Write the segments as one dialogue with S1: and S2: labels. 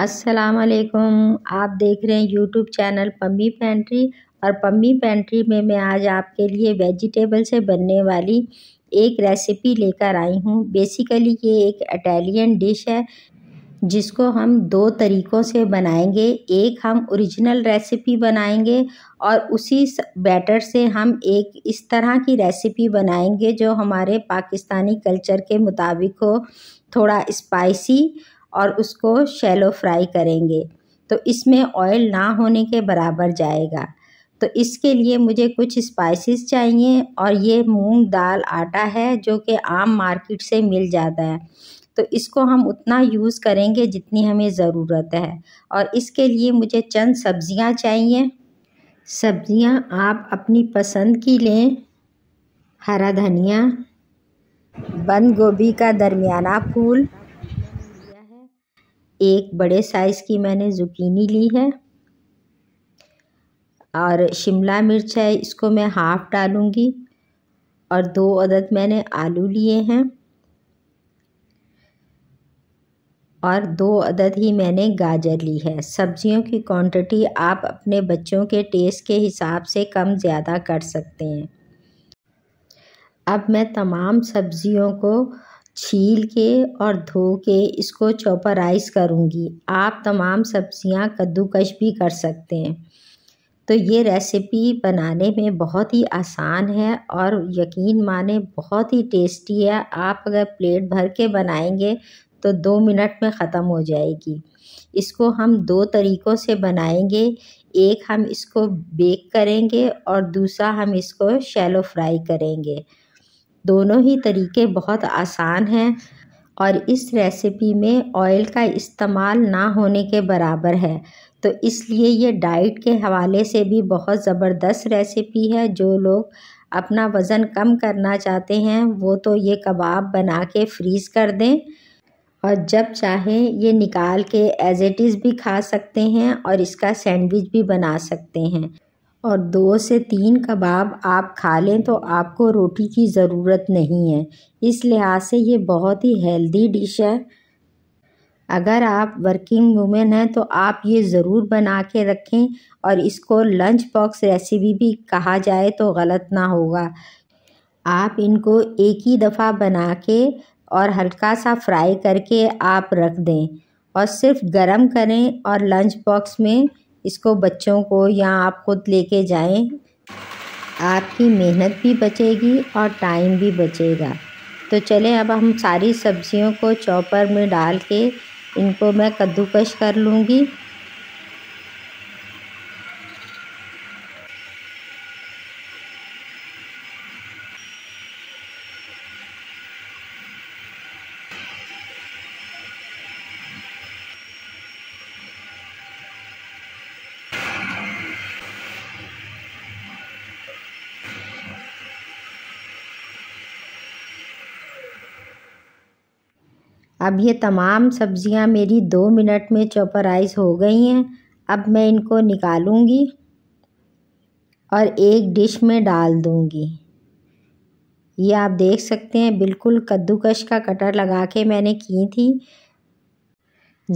S1: असलकुम आप देख रहे हैं यूट्यूब चैनल पम्मी पेंट्री और पम्मी पेंट्री में मैं आज आपके लिए वेजिटेबल से बनने वाली एक रेसिपी लेकर आई हूँ बेसिकली ये एक इटालियन डिश है जिसको हम दो तरीक़ों से बनाएंगे एक हम ओरिजिनल रेसिपी बनाएंगे और उसी बैटर से हम एक इस तरह की रेसिपी बनाएंगे जो हमारे पाकिस्तानी कल्चर के मुताबिक हो थोड़ा स्पाइसी और उसको शैलो फ्राई करेंगे तो इसमें ऑयल ना होने के बराबर जाएगा तो इसके लिए मुझे कुछ स्पाइसेस चाहिए और ये मूंग दाल आटा है जो कि आम मार्केट से मिल जाता है तो इसको हम उतना यूज़ करेंगे जितनी हमें ज़रूरत है और इसके लिए मुझे चंद सब्ज़ियाँ चाहिए सब्ज़ियाँ आप अपनी पसंद की लें हरा धनिया बंद गोभी का दरमियाना फूल एक बड़े साइज़ की मैंने ज़ुकीनी ली है और शिमला मिर्च है इसको मैं हाफ़ डालूँगी और दो अदद मैंने आलू लिए हैं और दो अदद ही मैंने गाजर ली है सब्जियों की क्वांटिटी आप अपने बच्चों के टेस्ट के हिसाब से कम ज़्यादा कर सकते हैं अब मैं तमाम सब्जियों को छील के और धो के इसको चौपराइस करूँगी आप तमाम सब्ज़ियाँ कद्दूकश भी कर सकते हैं तो ये रेसिपी बनाने में बहुत ही आसान है और यकीन माने बहुत ही टेस्टी है आप अगर प्लेट भर के बनाएंगे तो दो मिनट में ख़त्म हो जाएगी इसको हम दो तरीक़ों से बनाएंगे एक हम इसको बेक करेंगे और दूसरा हम इसको शैलो फ्राई करेंगे दोनों ही तरीके बहुत आसान हैं और इस रेसिपी में ऑयल का इस्तेमाल ना होने के बराबर है तो इसलिए ये डाइट के हवाले से भी बहुत ज़बरदस्त रेसिपी है जो लोग अपना वज़न कम करना चाहते हैं वो तो ये कबाब बना के फ्रीज़ कर दें और जब चाहें ये निकाल के एज़ इट इज़ भी खा सकते हैं और इसका सैंडविच भी बना सकते हैं और दो से तीन कबाब आप खा लें तो आपको रोटी की ज़रूरत नहीं है इस लिहाज से ये बहुत ही हेल्दी डिश है अगर आप वर्किंग वूमेन हैं तो आप ये ज़रूर बना के रखें और इसको लंच बॉक्स रेसिपी भी कहा जाए तो गलत ना होगा आप इनको एक ही दफ़ा बना के और हल्का सा फ्राई करके आप रख दें और सिर्फ गरम करें और लंच बॉक्स में इसको बच्चों को या आप खुद लेके जाएं आपकी मेहनत भी बचेगी और टाइम भी बचेगा तो चलें अब हम सारी सब्जियों को चॉपर में डाल के इनको मैं कद्दूकश कर लूँगी अब ये तमाम सब्ज़ियाँ मेरी दो मिनट में चौपराइज हो गई हैं अब मैं इनको निकालूँगी और एक डिश में डाल दूँगी ये आप देख सकते हैं बिल्कुल कद्दूकश का कटर लगा के मैंने की थी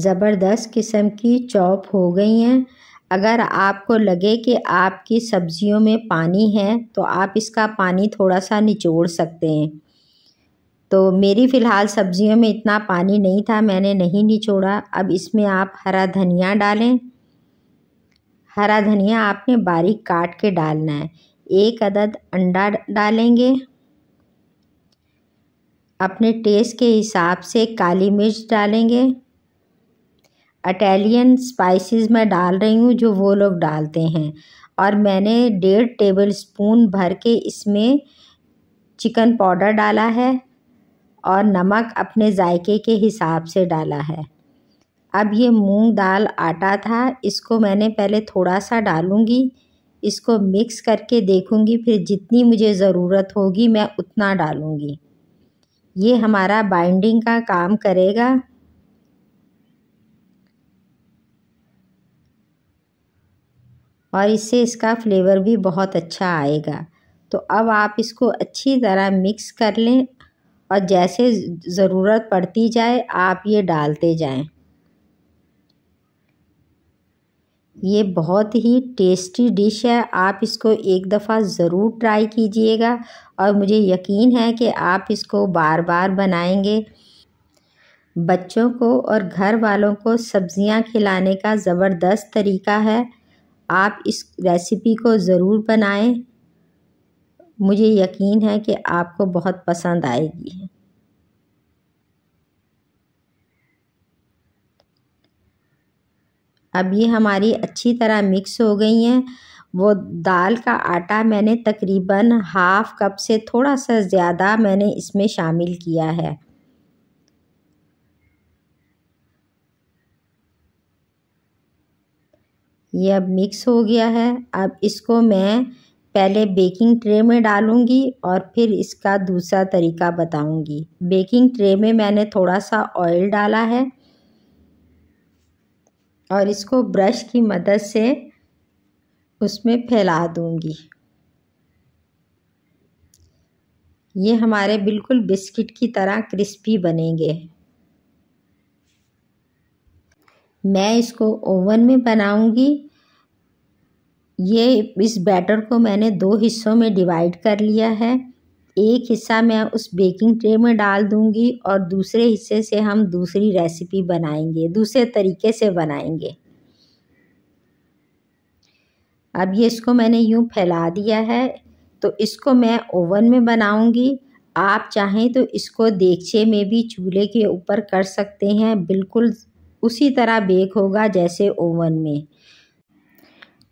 S1: ज़बरदस्त किस्म की चॉप हो गई हैं अगर आपको लगे कि आपकी सब्ज़ियों में पानी है तो आप इसका पानी थोड़ा सा निचोड़ सकते हैं तो मेरी फ़िलहाल सब्ज़ियों में इतना पानी नहीं था मैंने नहीं निचोड़ा अब इसमें आप हरा धनिया डालें हरा धनिया आपने बारीक काट के डालना है एक अदद अंडा डालेंगे अपने टेस्ट के हिसाब से काली मिर्च डालेंगे अटैलियन स्पाइसेस मैं डाल रही हूँ जो वो लोग डालते हैं और मैंने डेढ़ टेबल स्पून भर के इसमें चिकन पाउडर डाला है और नमक अपने जायके के हिसाब से डाला है अब ये मूंग दाल आटा था इसको मैंने पहले थोड़ा सा डालूँगी इसको मिक्स करके देखूँगी फिर जितनी मुझे ज़रूरत होगी मैं उतना डालूँगी ये हमारा बाइंडिंग का काम करेगा और इससे इसका फ्लेवर भी बहुत अच्छा आएगा तो अब आप इसको अच्छी तरह मिक्स कर लें और जैसे ज़रूरत पड़ती जाए आप ये डालते जाएं ये बहुत ही टेस्टी डिश है आप इसको एक दफ़ा ज़रूर ट्राई कीजिएगा और मुझे यकीन है कि आप इसको बार बार बनाएंगे बच्चों को और घर वालों को सब्ज़ियां खिलाने का ज़बरदस्त तरीका है आप इस रेसिपी को ज़रूर बनाएं मुझे यकीन है कि आपको बहुत पसंद आएगी अब ये हमारी अच्छी तरह मिक्स हो गई हैं वो दाल का आटा मैंने तकरीबन हाफ़ कप से थोड़ा सा ज़्यादा मैंने इसमें शामिल किया है ये अब मिक्स हो गया है अब इसको मैं पहले बेकिंग ट्रे में डालूँगी और फिर इसका दूसरा तरीका बताऊँगी बेकिंग ट्रे में मैंने थोड़ा सा ऑयल डाला है और इसको ब्रश की मदद से उसमें फैला दूंगी ये हमारे बिल्कुल बिस्किट की तरह क्रिस्पी बनेंगे मैं इसको ओवन में बनाऊंगी ये इस बैटर को मैंने दो हिस्सों में डिवाइड कर लिया है एक हिस्सा मैं उस बेकिंग ट्रे में डाल दूंगी और दूसरे हिस्से से हम दूसरी रेसिपी बनाएंगे दूसरे तरीके से बनाएंगे अब ये इसको मैंने यूँ फैला दिया है तो इसको मैं ओवन में बनाऊंगी आप चाहें तो इसको देगचे में भी चूल्हे के ऊपर कर सकते हैं बिल्कुल उसी तरह बेक होगा जैसे ओवन में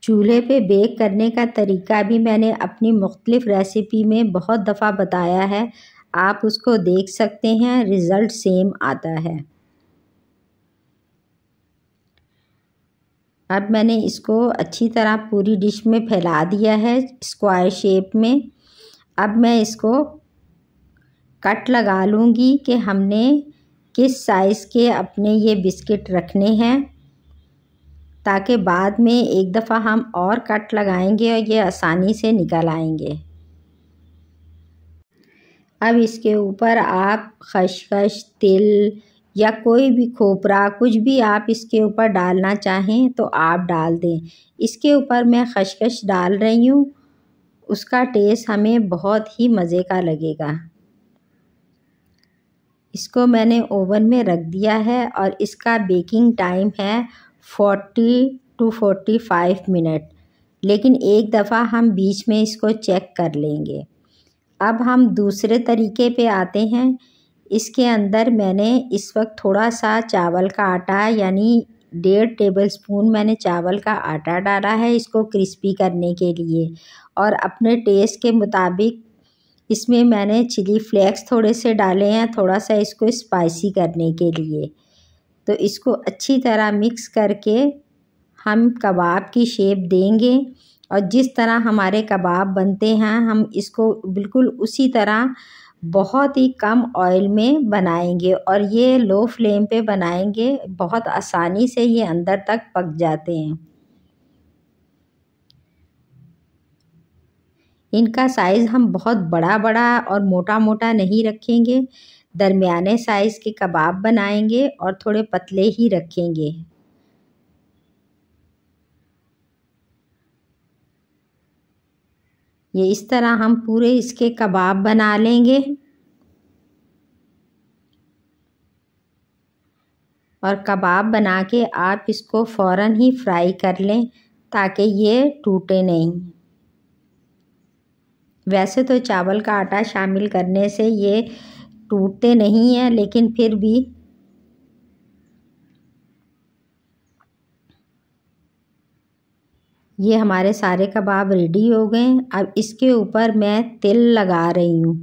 S1: चूल्हे पे बेक करने का तरीका भी मैंने अपनी मुख्तलिफ़ रेसिपी में बहुत दफ़ा बताया है आप उसको देख सकते हैं रिज़ल्ट सेम आता है अब मैंने इसको अच्छी तरह पूरी डिश में फैला दिया है स्क्वायर शेप में अब मैं इसको कट लगा लूँगी कि हमने किस साइज़ के अपने ये बिस्किट रखने हैं ताकि बाद में एक दफ़ा हम और कट लगाएंगे और ये आसानी से निकल आएंगे अब इसके ऊपर आप खशखश तिल या कोई भी खोपरा कुछ भी आप इसके ऊपर डालना चाहें तो आप डाल दें इसके ऊपर मैं खशखश डाल रही हूँ उसका टेस्ट हमें बहुत ही मज़े का लगेगा इसको मैंने ओवन में रख दिया है और इसका बेकिंग टाइम है forty two forty five minute लेकिन एक दफ़ा हम बीच में इसको चेक कर लेंगे अब हम दूसरे तरीके पे आते हैं इसके अंदर मैंने इस वक्त थोड़ा सा चावल का आटा यानी डेढ़ टेबल स्पून मैंने चावल का आटा डाला है इसको क्रिस्पी करने के लिए और अपने टेस्ट के मुताबिक इसमें मैंने चिली फ्लेक्स थोड़े से डाले हैं थोड़ा सा इसको स्पाइसी करने के लिए तो इसको अच्छी तरह मिक्स करके हम कबाब की शेप देंगे और जिस तरह हमारे कबाब बनते हैं हम इसको बिल्कुल उसी तरह बहुत ही कम ऑयल में बनाएंगे और ये लो फ्लेम पे बनाएंगे बहुत आसानी से ये अंदर तक पक जाते हैं इनका साइज़ हम बहुत बड़ा बड़ा और मोटा मोटा नहीं रखेंगे दरमियाने साइज़ के कबाब बनाएंगे और थोड़े पतले ही रखेंगे ये इस तरह हम पूरे इसके कबाब बना लेंगे और कबाब बना के आप इसको फ़ौरन ही फ्राई कर लें ताकि ये टूटे नहीं वैसे तो चावल का आटा शामिल करने से ये टूटते नहीं हैं लेकिन फिर भी ये हमारे सारे कबाब रेडी हो गए अब इसके ऊपर मैं तिल लगा रही हूँ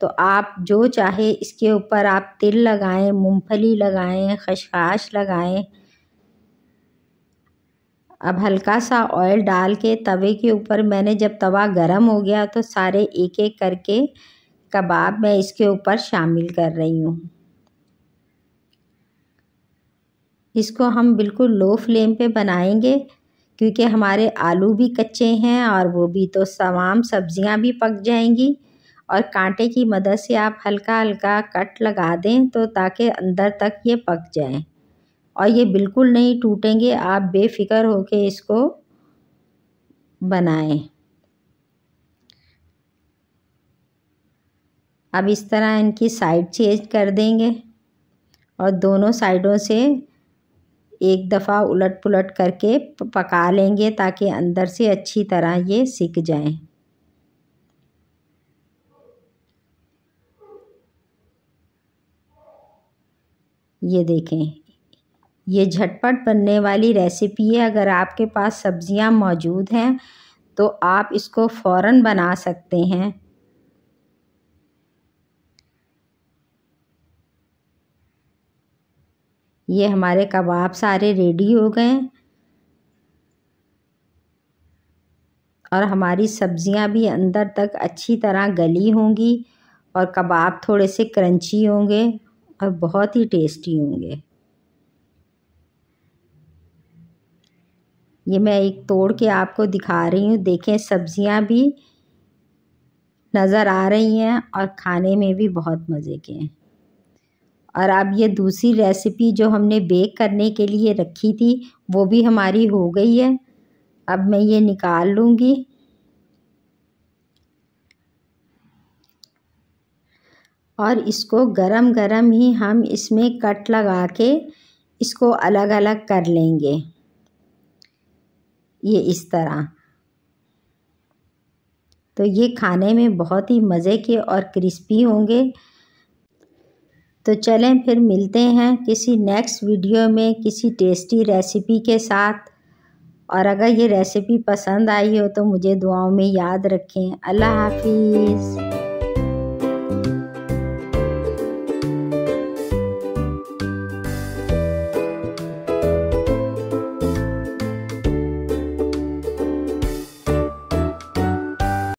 S1: तो आप जो चाहे इसके ऊपर आप तिल लगाएं मूंगफली लगाएं खशखाश लगाएं अब हल्का सा ऑयल डाल के तवे के ऊपर मैंने जब तवा गरम हो गया तो सारे एक एक करके कबाब मैं इसके ऊपर शामिल कर रही हूँ इसको हम बिल्कुल लो फ्लेम पे बनाएंगे क्योंकि हमारे आलू भी कच्चे हैं और वो भी तो तमाम सब्जियां भी पक जाएंगी और कांटे की मदद से आप हल्का हल्का कट लगा दें तो ताकि अंदर तक ये पक जाएं और ये बिल्कुल नहीं टूटेंगे आप बेफिक्र होके इसको बनाएं अब इस तरह इनकी साइड चेंज कर देंगे और दोनों साइडों से एक दफ़ा उलट पुलट करके पका लेंगे ताकि अंदर से अच्छी तरह ये सीख जाएं। ये देखें ये झटपट बनने वाली रेसिपी है अगर आपके पास सब्ज़ियाँ मौजूद हैं तो आप इसको फ़ौर बना सकते हैं ये हमारे कबाब सारे रेडी हो गए और हमारी सब्जियां भी अंदर तक अच्छी तरह गली होंगी और कबाब थोड़े से क्रंची होंगे और बहुत ही टेस्टी होंगे ये मैं एक तोड़ के आपको दिखा रही हूँ देखें सब्जियाँ भी नज़र आ रही हैं और खाने में भी बहुत मज़े के हैं और अब ये दूसरी रेसिपी जो हमने बेक करने के लिए रखी थी वो भी हमारी हो गई है अब मैं ये निकाल लूँगी और इसको गरम गरम ही हम इसमें कट लगा के इसको अलग अलग कर लेंगे ये इस तरह तो ये खाने में बहुत ही मज़े के और क्रिस्पी होंगे तो चलें फिर मिलते हैं किसी नेक्स्ट वीडियो में किसी टेस्टी रेसिपी के साथ और अगर ये रेसिपी पसंद आई हो तो मुझे दुआओं में याद रखें अल्लाह हाफिज़